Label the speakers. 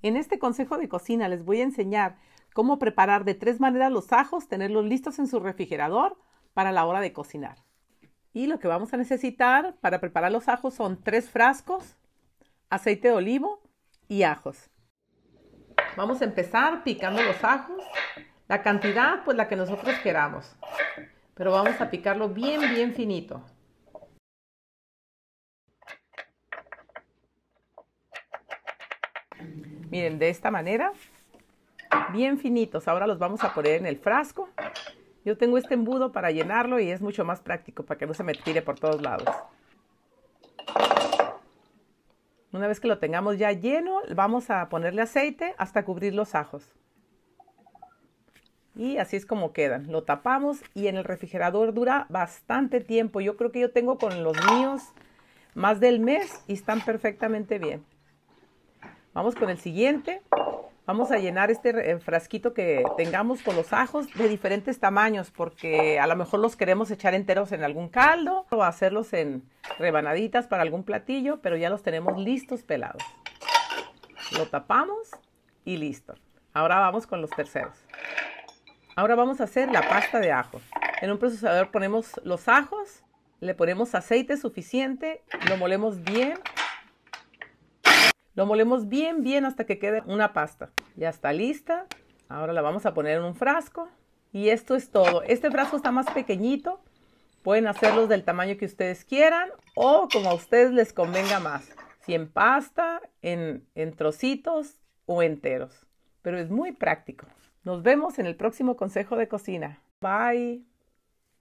Speaker 1: En este consejo de cocina les voy a enseñar cómo preparar de tres maneras los ajos, tenerlos listos en su refrigerador para la hora de cocinar. Y lo que vamos a necesitar para preparar los ajos son tres frascos, aceite de olivo y ajos. Vamos a empezar picando los ajos. La cantidad, pues la que nosotros queramos. Pero vamos a picarlo bien, bien finito. Miren, de esta manera, bien finitos. Ahora los vamos a poner en el frasco. Yo tengo este embudo para llenarlo y es mucho más práctico para que no se me tire por todos lados. Una vez que lo tengamos ya lleno, vamos a ponerle aceite hasta cubrir los ajos. Y así es como quedan. Lo tapamos y en el refrigerador dura bastante tiempo. Yo creo que yo tengo con los míos más del mes y están perfectamente bien. Vamos con el siguiente. Vamos a llenar este eh, frasquito que tengamos con los ajos de diferentes tamaños, porque a lo mejor los queremos echar enteros en algún caldo o hacerlos en rebanaditas para algún platillo, pero ya los tenemos listos pelados. Lo tapamos y listo. Ahora vamos con los terceros. Ahora vamos a hacer la pasta de ajo. En un procesador ponemos los ajos, le ponemos aceite suficiente, lo molemos bien lo molemos bien, bien hasta que quede una pasta. Ya está lista. Ahora la vamos a poner en un frasco. Y esto es todo. Este frasco está más pequeñito. Pueden hacerlos del tamaño que ustedes quieran o como a ustedes les convenga más. Si en pasta, en, en trocitos o enteros. Pero es muy práctico. Nos vemos en el próximo consejo de cocina. Bye.